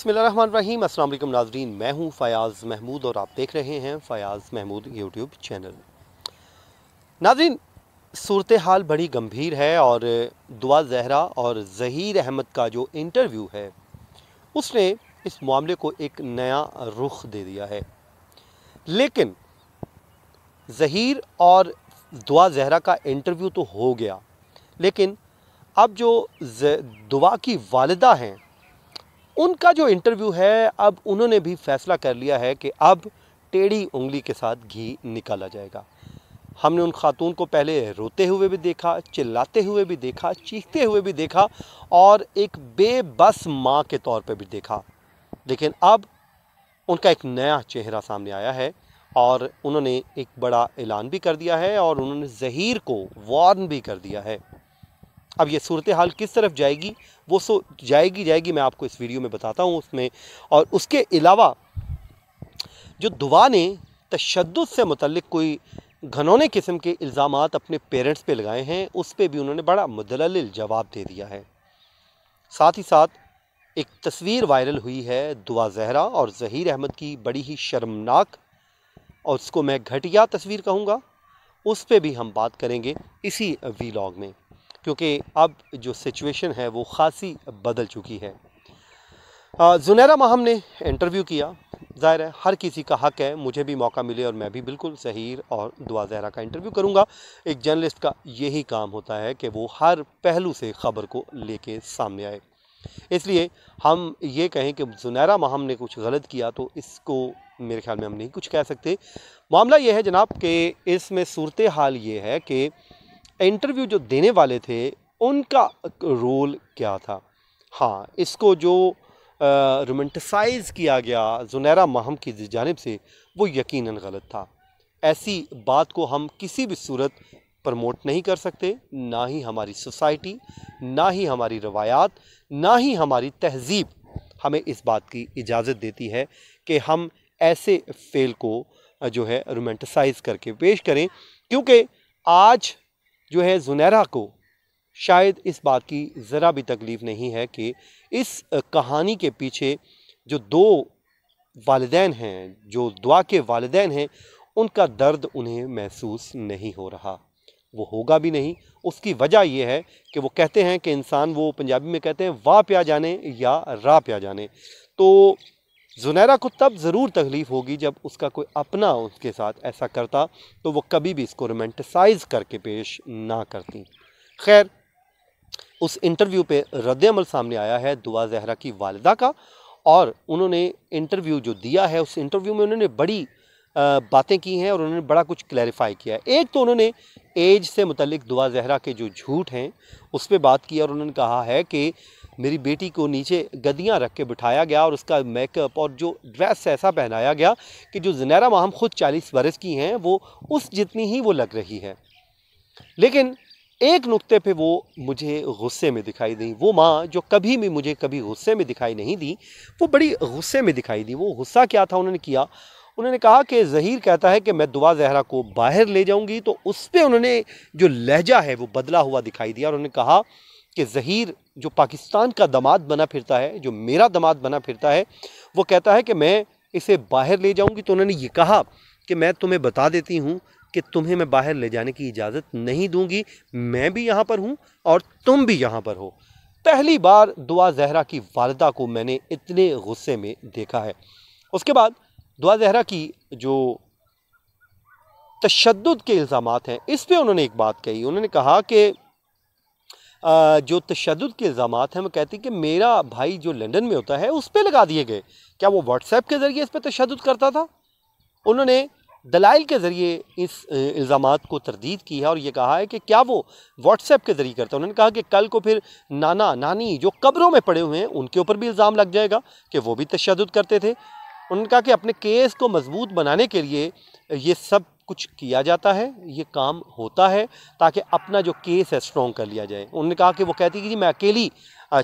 अस्सलाम वालेकुम नाजरीन मैं हूं फ़याज़ महमूद और आप देख रहे हैं फ़याज़ महमूद यूट्यूब चैनल नाजरीन सूरत हाल बड़ी गंभीर है और दुआ जहरा और ज़हीर अहमद का जो इंटरव्यू है उसने इस मामले को एक नया रुख दे दिया है लेकिन ज़हीर और दुआ जहरा का इंटरव्यू तो हो गया लेकिन अब जो दुआ की वालदा हैं उनका जो इंटरव्यू है अब उन्होंने भी फैसला कर लिया है कि अब टेढ़ी उंगली के साथ घी निकाला जाएगा हमने उन खातून को पहले रोते हुए भी देखा चिल्लाते हुए भी देखा चीखते हुए भी देखा और एक बेबस माँ के तौर पर भी देखा लेकिन अब उनका एक नया चेहरा सामने आया है और उन्होंने एक बड़ा ऐलान भी कर दिया है और उन्होंने जहीर को वार्न भी कर दिया है अब ये सूरत हाल किस तरफ जाएगी वो सो जाएगी जाएगी मैं आपको इस वीडियो में बताता हूँ उसमें और उसके अलावा जो दुआ ने तशद से मतलब कोई घनौने किस्म के इल्ज़ाम अपने पेरेंट्स पे लगाए हैं उस पर भी उन्होंने बड़ा मदल जवाब दे दिया है साथ ही साथ एक तस्वीर वायरल हुई है दुआ जहरा और जहीर अहमद की बड़ी ही शर्मनाक और उसको मैं घटिया तस्वीर कहूँगा उस पर भी हम बात करेंगे इसी वीलॉग में क्योंकि अब जो सिचुएशन है वो ख़ासी बदल चुकी है जुनैरा माहम ने इंटरव्यू किया ज़ाहिर है हर किसी का हक है मुझे भी मौका मिले और मैं भी बिल्कुल सहीर और दुआ जहरा का इंटरव्यू करूँगा एक जर्नलिस्ट का यही काम होता है कि वो हर पहलू से ख़बर को लेके सामने आए इसलिए हम ये कहें कि जुनैरा माहम ने कुछ गलत किया तो इसको मेरे ख्याल में हम नहीं कुछ कह सकते मामला ये है जनाब कि इसमें सूरत हाल ये है कि इंटरव्यू जो देने वाले थे उनका रोल क्या था हाँ इसको जो रोमेंटिसाइज़ किया गया जुनैरा माहम की जानब से वो यकीनन गलत था ऐसी बात को हम किसी भी सूरत प्रमोट नहीं कर सकते ना ही हमारी सोसाइटी ना ही हमारी रवायात ना ही हमारी तहजीब हमें इस बात की इजाज़त देती है कि हम ऐसे फेल को जो है रोमेंटिसाइज़ करके पेश करें क्योंकि आज जो है जुनैरा को शायद इस बात की ज़रा भी तकलीफ़ नहीं है कि इस कहानी के पीछे जो दो वालदेन हैं जो दुआ के वालदेन हैं उनका दर्द उन्हें महसूस नहीं हो रहा वो होगा भी नहीं उसकी वजह यह है कि वो कहते हैं कि इंसान वो पंजाबी में कहते हैं वाह प्या जाने या रा प्या जाने तो जुनैरा को तब ज़रूर तकलीफ़ होगी जब उसका कोई अपना उसके साथ ऐसा करता तो वो कभी भी इसको रोमेंटिसाइज करके पेश ना करती खैर उस इंटरव्यू पे रद्दमल सामने आया है दुआ जहरा की वालदा का और उन्होंने इंटरव्यू जो दिया है उस इंटरव्यू में उन्होंने बड़ी बातें की हैं और उन्होंने बड़ा कुछ क्लैरिफाई किया है एक तो उन्होंने एज से मुतलिक दुआ जहरा के जो झूठ हैं उस पर बात की और उन्होंने कहा है कि मेरी बेटी को नीचे गदियाँ रख के बिठाया गया और उसका मेकअप और जो ड्रेस ऐसा पहनाया गया कि जो जनैरा माहम ख़ुद चालीस बरस की हैं वो उस जितनी ही वो लग रही है लेकिन एक नुक्ते पे वो मुझे गुस्से में दिखाई दी वो माँ जो कभी भी मुझे कभी गुस्से में दिखाई नहीं दी वो बड़ी गुस्से में दिखाई दी वो गुस्सा क्या था उन्होंने किया उन्होंने कहा कि जहीर कहता है कि मैं दुआ जहरा को बाहर ले जाऊंगी तो उस पर उन्होंने जो लहजा है वो बदला हुआ दिखाई दिया और उन्होंने कहा कि जहीर जो पाकिस्तान का दामाद बना फिरता है जो मेरा दामाद बना फिरता है वो कहता है कि मैं इसे बाहर ले जाऊंगी तो उन्होंने ये कहा कि मैं तुम्हें बता देती हूँ कि तुम्हें मैं बाहर ले जाने की इजाज़त नहीं दूंगी मैं भी यहाँ पर हूँ और तुम भी यहाँ पर हो पहली बार दुआ जहरा की वालदा को मैंने इतने गुस्से में देखा है उसके बाद दुआ जहरा की जो तशद के इल्ज़ाम हैं इस पर उन्होंने एक बात कही उन्होंने कहा कि जो तशद के इल्ज़ाम हैं वो कहती हैं कि मेरा भाई जो लंदन में होता है उस पर लगा दिए गए क्या वो व्हाट्सएप के ज़रिए इस पर तशद करता था उन्होंने दलाइल के ज़रिए इस इल्ज़ाम को तरदीद की है और ये कहा है कि क्या वो व्हाट्सएप के ज़रिए करता है उन्होंने कहा कि कल को फिर नाना नानी जो कब्रों में पड़े हुए हैं उनके ऊपर भी इल्ज़ाम लग जाएगा कि वो भी तशद करते थे उन्होंने कहा कि अपने केस को मजबूत बनाने के लिए ये सब कुछ किया जाता है ये काम होता है ताकि अपना जो केस है स्ट्रॉन्ग कर लिया जाए उन्होंने कहा कि वो कहती कि जी मैं अकेली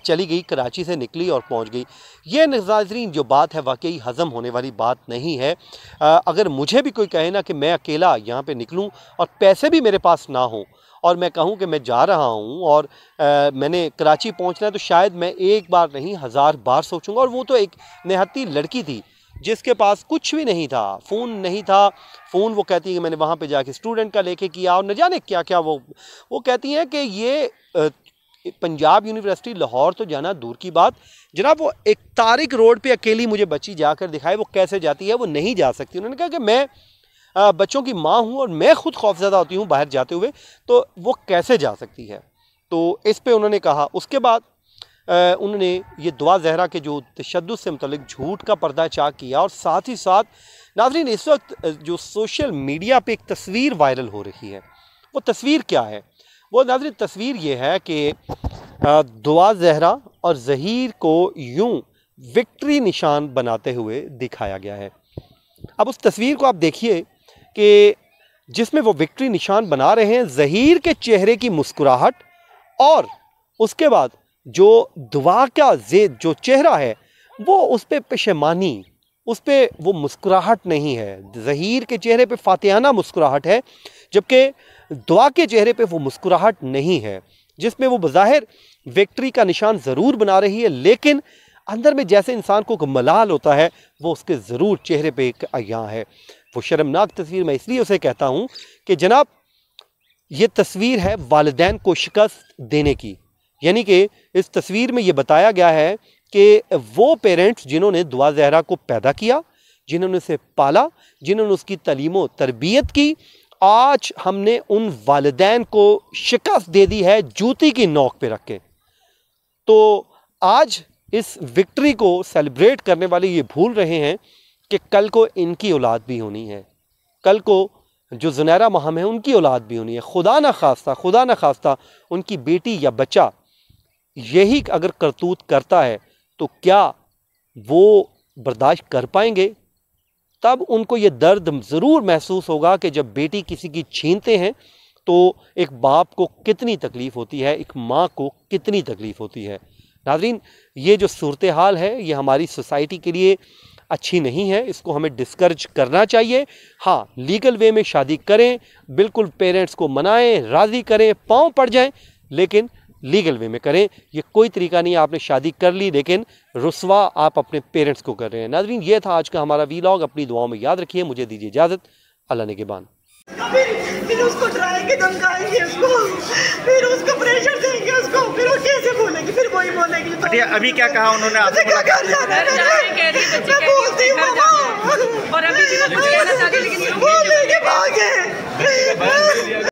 चली गई कराची से निकली और पहुंच गई ये नजाजरीन जो बात है वाकई हज़म होने वाली बात नहीं है अगर मुझे भी कोई कहे ना कि मैं अकेला यहाँ पे निकलूँ और पैसे भी मेरे पास ना हों और मैं कहूँ कि मैं जा रहा हूँ और आ, मैंने कराची पहुँचना है तो शायद मैं एक बार नहीं हज़ार बार सोचूँगा और वो तो एक नहाती लड़की थी जिसके पास कुछ भी नहीं था फ़ोन नहीं था फ़ोन वो कहती है कि मैंने वहाँ पे जाके स्टूडेंट का लेके किया और न जाने क्या क्या वो वो कहती हैं कि ये पंजाब यूनिवर्सिटी लाहौर तो जाना दूर की बात जनाब वो एक तारिक रोड पे अकेली मुझे बच्ची जाकर दिखाई वो कैसे जाती है वो नहीं जा सकती उन्होंने कहा कि मैं बच्चों की माँ हूँ और मैं ख़ुद खौफजदा होती हूँ बाहर जाते हुए तो वो कैसे जा सकती है तो इस पर उन्होंने कहा उसके बाद उन्होंने ये दुआ जहरा के जो तशद से मतलब झूठ का पर्दा चाह किया और साथ ही साथ नाजरीन इस वक्त जो सोशल मीडिया पे एक तस्वीर वायरल हो रही है वो तस्वीर क्या है वो नाजरीन तस्वीर ये है कि दुआ जहरा और जहीर को यूं विक्ट्री निशान बनाते हुए दिखाया गया है अब उस तस्वीर को आप देखिए कि जिसमें वो विक्ट्री निशान बना रहे हैं जहीर के चेहरे की मुस्कुराहट और उसके बाद जो दुआ का जेद जो चेहरा है वो उस पर पेशेमानी उस पर वो मुस्कुराहट नहीं है जहीर के चेहरे पे फातिहाना मुस्कुराहट है जबकि दुआ के चेहरे पे वो मुस्कुराहट नहीं है जिसमें वो बज़ाहिर विक्ट्री का निशान ज़रूर बना रही है लेकिन अंदर में जैसे इंसान को मलाल होता है वो उसके ज़रूर चेहरे पे एक आया है वो शर्मनाक तस्वीर मैं इसलिए उसे कहता हूँ कि जनाब ये तस्वीर है वालदेन को शिकस्त देने की यानी कि इस तस्वीर में ये बताया गया है कि वो पेरेंट्स जिन्होंने दुआ जहरा को पैदा किया जिन्होंने उसे पाला जिन्होंने उसकी तलीम तरबियत की आज हमने उन वालदेन को शिकस्त दे दी है जूती की नोक पे रख के तो आज इस विक्ट्री को सेलिब्रेट करने वाले ये भूल रहे हैं कि कल को इनकी औलाद भी होनी है कल को जो जुनैरा महम है उनकी औलाद भी होनी है खुदा ना खास्ता खुदा ना खास्ता उनकी बेटी या बच्चा यही अगर करतूत करता है तो क्या वो बर्दाश्त कर पाएंगे तब उनको ये दर्द ज़रूर महसूस होगा कि जब बेटी किसी की छीनते हैं तो एक बाप को कितनी तकलीफ़ होती है एक माँ को कितनी तकलीफ़ होती है नाजरीन ये जो सूरत हाल है ये हमारी सोसाइटी के लिए अच्छी नहीं है इसको हमें डिस्करेज करना चाहिए हाँ लीगल वे में शादी करें बिल्कुल पेरेंट्स को मनाएं राज़ी करें पाँव पड़ जाएं लेकिन लीगल वे में करें ये कोई तरीका नहीं आपने शादी कर ली लेकिन रसवा आप अपने पेरेंट्स को कर रहे हैं नाजरीन ये था आज का हमारा वीलॉग अपनी दुआओं में याद रखिए मुझे दीजिए इजाज़त अल्लाह ने के बान फिर उसको उसको फिर उसको प्रेशर देंगे उसको फिर वो कैसे बोलेगी फिर वही बोलेगी अभी क्या कहा उन्होंने आपसे क्या बोलती और अभी भी